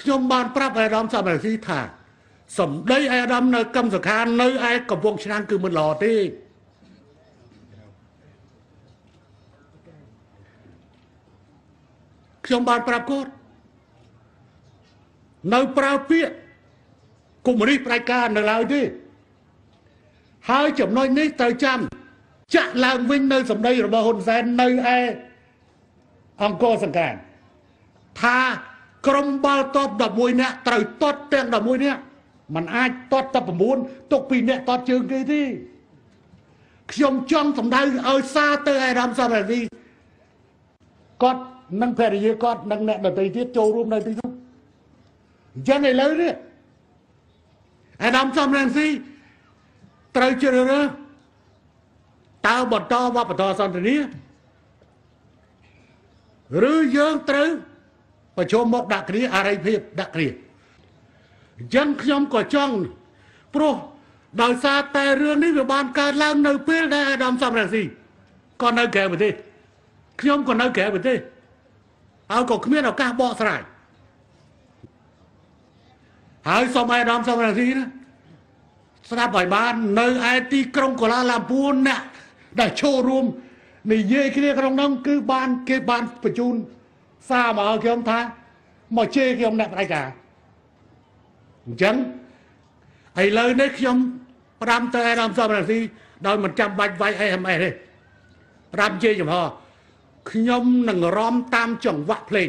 ខ្ញុំបានប្រាប់អាដាមសមរាស៊ីថា សម្ដីអាដាមនៅកម្មសខានៅឯកំពង់ឆ្នាំងគឺមិនល្អទេខ្ញុំបានប្រាប់គាត់នៅប្រើពាក្យគុំរិះប្រកានៅឡើយទេហើយចំណុចនេះត្រូវចាំ ចាក់ឡើងវិញនៅ សម្ដីរបស់ហ៊ុនសែននៅឯអង្គសង្កានថាក្រុមបាល់តប11នាក់ត្រូវតតទាំង11នាក់มันអាចតតតែ9ទុក2នាក់តតជើងគេទេខ្ញុំចង់សម្ដៅឲ្យសារទៅឯរ៉ាំសារ៉ាវីគាត់និងភរិយាគាត់និងអ្នកដទៃទៀតចូលរួមនៅទីនោះអញ្ចឹងឥឡូវនេះអាដាមសំរងស៊ីត្រូវជ្រើសរើសតើបន្តវប្បធម៌សន្តិនិកឬយើងត្រូវប្រជុំមកដាក់គ្រាអរិយភាពដាក់គ្រាអញ្ចឹងខ្ញុំក៏ចង់ព្រោះដោយសារតែរឿងនេះវាបានកើតឡើងនៅ ពេលដែលអាដាមសំរងស៊ីក៏នៅក្រៅប្រទេសខ្ញុំក៏នៅក្រៅប្រទេសហើយក៏គ្មានឱកាសបកស្រាយហើយសូមអាដាមសំរងស៊ីណាស្ដាប់ឲ្យបាន នៅឯទីក្រុងកូឡាឡាំពួនណាដែលចូលរួមនិយាយគ្នាក្នុងនោះគឺ បាន គេបានបញ្ជូនសារមកឲ្យខ្ញុំថាមកជេរខ្ញុំអ្នកផ្ដាច់ការអញ្ចឹងឥឡូវនេះខ្ញុំ5ទៅ50នាទីដោយមិនចាំបាច់វាយ SMS ទេ5ជាចំហខ្ញុំនឹងរំតាមចង្វាក់ភ្លេង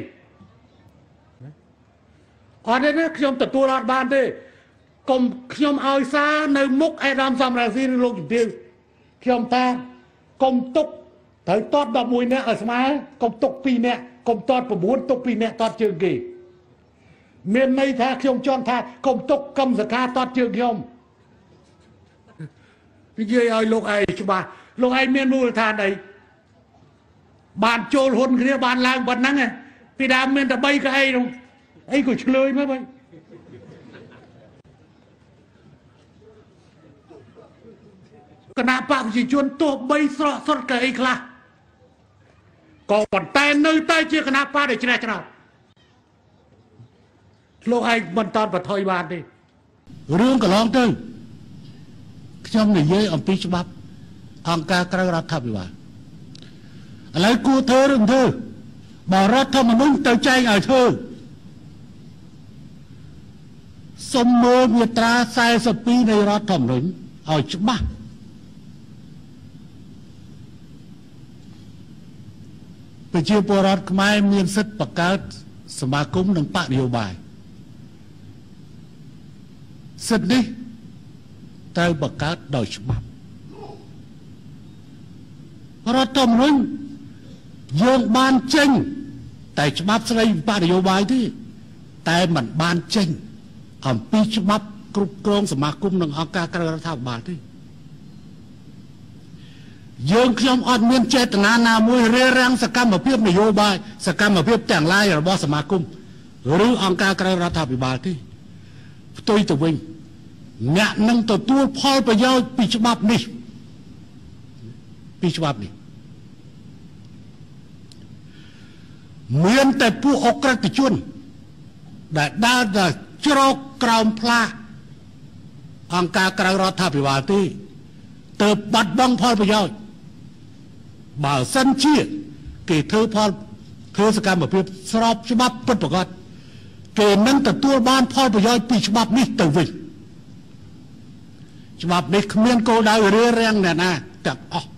អត់ទេខ្ញុំទទួលអត់បានទេកុំខ្ញុំឲ្យសារនៅ មុខអេដាមសំរាស៊ីលោកជំទាវខ្ញុំថាកុំទុកត្រូវតត11នាក់ឲ្យស្មើកុំຕົក2នាក់កុំតត9ຕົក2នាក់តតជើងគេមានន័យថាខ្ញុំចង់ថាកុំຕົកកម្មសកាតតជើងខ្ញុំនិយាយឲ្យលោកឯងច្បាស់លោកឯងមានមូលដ្ឋានអីបានចូលហ៊ុនគ្នាបានឡើងប៉ុណ្ណឹងពីដើមមានតែ3កៅអីនោះអីក៏ឆ្លើយមកបងគណៈបកប្រជាជនទោះបីស្រកសុតក៏អីខ្លះក៏ប៉ុន្តែនៅតែជាគណៈបកដែលជ្រះច្នោតលោកឯងមិនតន់បថុយបានទេរឿងកន្លងទៅខ្ញុំនិយាយអំពីច្បាប់អង្គការក្រៅរដ្ឋាភិបាលឥឡូវគួរធ្វើឬមិនធ្វើបើរដ្ឋធម្មនុញ្ញទៅចែងឲ្យធ្វើសំមើលមាត្រា42នៃរដ្ឋធម្មនុញ្ញឲ្យច្បាស់ប្រជាពលរដ្ឋខ្មែរមានសិទ្ធិបង្កើតសមាគមនិងបកនយោបាយសិទ្ធិនេះត្រូវបង្កើតដោយច្បាប់រដ្ឋធម្មនុញ្ញយើងបានចេញតែច្បាប់ស្ដីបកនយោបាយទេតែมันបានចេញអំពីច្បាប់គ្រប់គ្រង សមាគមនិងអង្គការក្រៅរដ្ឋាភិបាលទេយើងខ្ញុំអត់មានចេតនាណាមួយរារាំងសកម្មភាពនយោបាយសកម្មភាពទាំងឡាយរបស់សមាគមឬអង្គការក្រៅរដ្ឋាភិបាលទេផ្ទុយទៅវិញអ្នកនឹងទទួលផលប្រយោជន៍ពីច្បាប់នេះពីច្បាប់នេះមានតែពួកអក្រិតជនដែលដើរតែជ្រកក្រោមផ្លាកអង្គការក្រៅរដ្ឋាភិបាលទេទើបបាត់បង់ផលប្រយោជន៍បើសិនជាគេធ្វើផលធ្វើសកម្មភាពស្របច្បាប់ពិតប្រាកដគេនឹងទទួលបានផលប្រយោជន៍ពីច្បាប់នេះទៅវិញច្បាប់នេះគ្មានគោលដៅរារាំងអ្នកណាទាំងអស់